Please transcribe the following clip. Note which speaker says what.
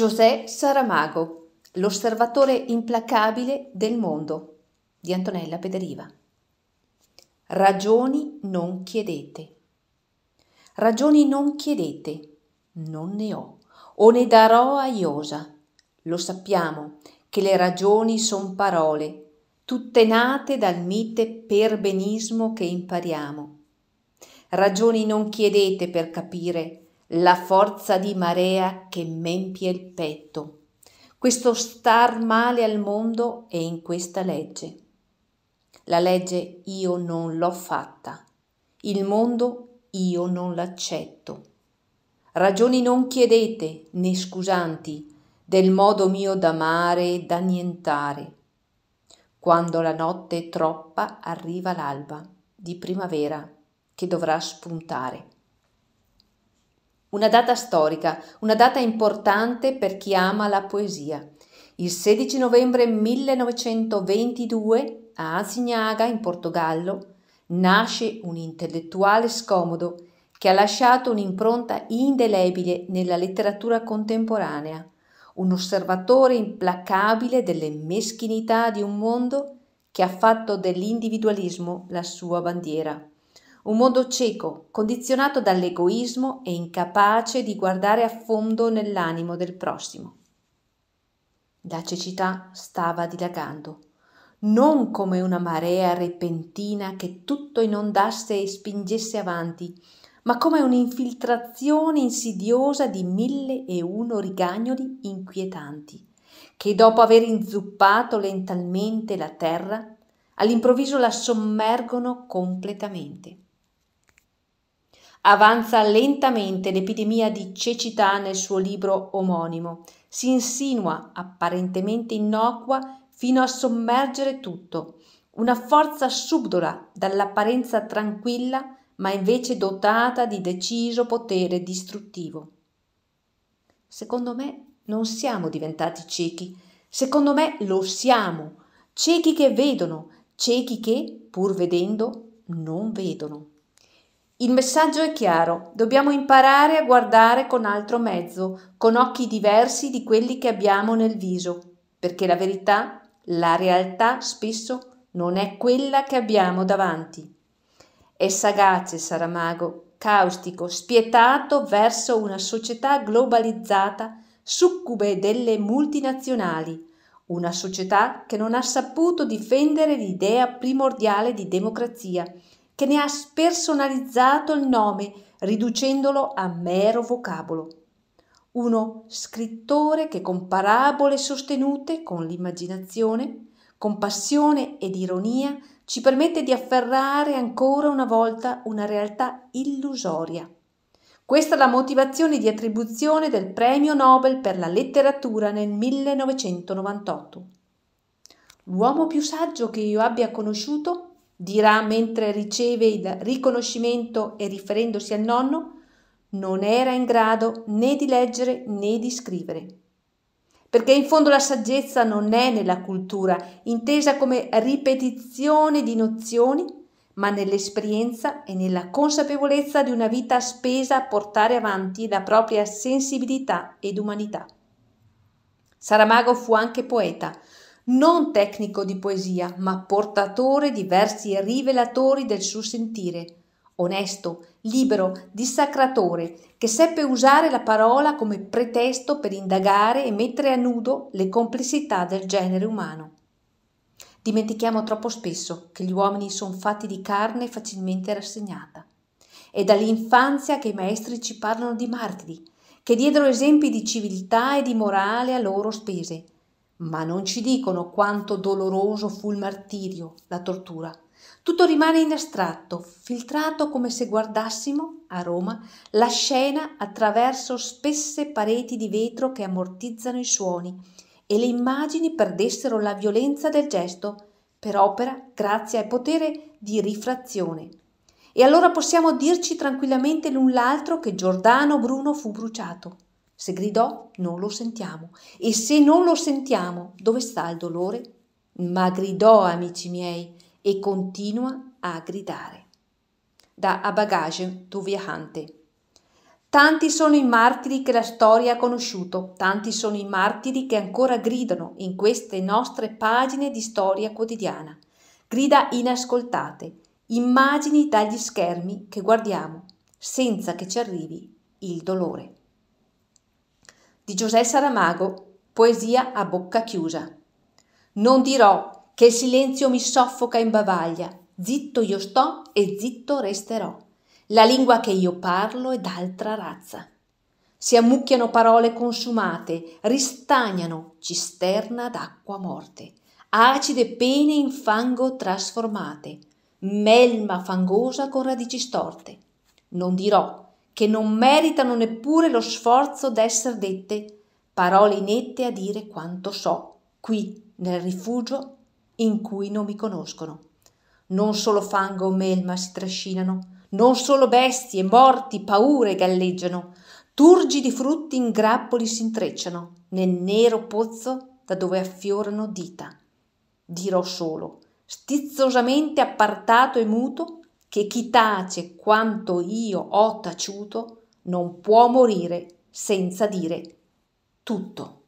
Speaker 1: José Saramago, l'osservatore implacabile del mondo di Antonella Pederiva. Ragioni non chiedete. Ragioni non chiedete, non ne ho, o ne darò a Iosa. Lo sappiamo che le ragioni son parole, tutte nate dal mite perbenismo che impariamo. Ragioni non chiedete per capire, la forza di marea che m'empie il petto. Questo star male al mondo è in questa legge. La legge io non l'ho fatta, il mondo io non l'accetto. Ragioni non chiedete né scusanti del modo mio d'amare e d'annientare. Quando la notte è troppa arriva l'alba di primavera che dovrà spuntare. Una data storica, una data importante per chi ama la poesia. Il 16 novembre 1922 a Ansignaga, in Portogallo, nasce un intellettuale scomodo che ha lasciato un'impronta indelebile nella letteratura contemporanea, un osservatore implacabile delle meschinità di un mondo che ha fatto dell'individualismo la sua bandiera un mondo cieco, condizionato dall'egoismo e incapace di guardare a fondo nell'animo del prossimo. La cecità stava dilagando, non come una marea repentina che tutto inondasse e spingesse avanti, ma come un'infiltrazione insidiosa di mille e uno rigagnoli inquietanti, che dopo aver inzuppato lentamente la terra, all'improvviso la sommergono completamente. Avanza lentamente l'epidemia di cecità nel suo libro omonimo, si insinua, apparentemente innocua, fino a sommergere tutto. Una forza subdola dall'apparenza tranquilla, ma invece dotata di deciso potere distruttivo. Secondo me non siamo diventati ciechi, secondo me lo siamo, ciechi che vedono, ciechi che, pur vedendo, non vedono. Il messaggio è chiaro, dobbiamo imparare a guardare con altro mezzo, con occhi diversi di quelli che abbiamo nel viso, perché la verità, la realtà spesso non è quella che abbiamo davanti. È sagace Saramago, caustico, spietato verso una società globalizzata, succube delle multinazionali, una società che non ha saputo difendere l'idea primordiale di democrazia, che ne ha spersonalizzato il nome, riducendolo a mero vocabolo. Uno scrittore che con parabole sostenute con l'immaginazione, con passione ed ironia, ci permette di afferrare ancora una volta una realtà illusoria. Questa è la motivazione di attribuzione del premio Nobel per la letteratura nel 1998. L'uomo più saggio che io abbia conosciuto dirà mentre riceve il riconoscimento e riferendosi al nonno, non era in grado né di leggere né di scrivere. Perché in fondo la saggezza non è nella cultura, intesa come ripetizione di nozioni, ma nell'esperienza e nella consapevolezza di una vita spesa a portare avanti la propria sensibilità ed umanità. Saramago fu anche poeta, non tecnico di poesia, ma portatore di versi rivelatori del suo sentire, onesto, libero, dissacratore, che seppe usare la parola come pretesto per indagare e mettere a nudo le complessità del genere umano. Dimentichiamo troppo spesso che gli uomini sono fatti di carne facilmente rassegnata. È dall'infanzia che i maestri ci parlano di martiri, che diedero esempi di civiltà e di morale a loro spese, ma non ci dicono quanto doloroso fu il martirio, la tortura. Tutto rimane in astratto, filtrato come se guardassimo, a Roma, la scena attraverso spesse pareti di vetro che ammortizzano i suoni e le immagini perdessero la violenza del gesto, per opera, grazie al potere di rifrazione. E allora possiamo dirci tranquillamente l'un l'altro che Giordano Bruno fu bruciato. Se gridò non lo sentiamo e se non lo sentiamo dove sta il dolore? Ma gridò, amici miei, e continua a gridare. Da Abagage bagage tu viajante. Tanti sono i martiri che la storia ha conosciuto, tanti sono i martiri che ancora gridano in queste nostre pagine di storia quotidiana. Grida inascoltate, immagini dagli schermi che guardiamo, senza che ci arrivi il dolore di Giuseppe Saramago, poesia a bocca chiusa. Non dirò che il silenzio mi soffoca in bavaglia, zitto io sto e zitto resterò. La lingua che io parlo è d'altra razza. Si ammucchiano parole consumate, ristagnano cisterna d'acqua morte, acide pene in fango trasformate, melma fangosa con radici storte. Non dirò che che non meritano neppure lo sforzo d'esser dette, parole inette a dire quanto so, qui nel rifugio in cui non mi conoscono. Non solo fango o melma si trascinano, non solo bestie, morti, paure galleggiano, turgi di frutti in grappoli si intrecciano nel nero pozzo da dove affiorano dita. Dirò solo, stizzosamente appartato e muto, che chi tace quanto io ho taciuto non può morire senza dire tutto.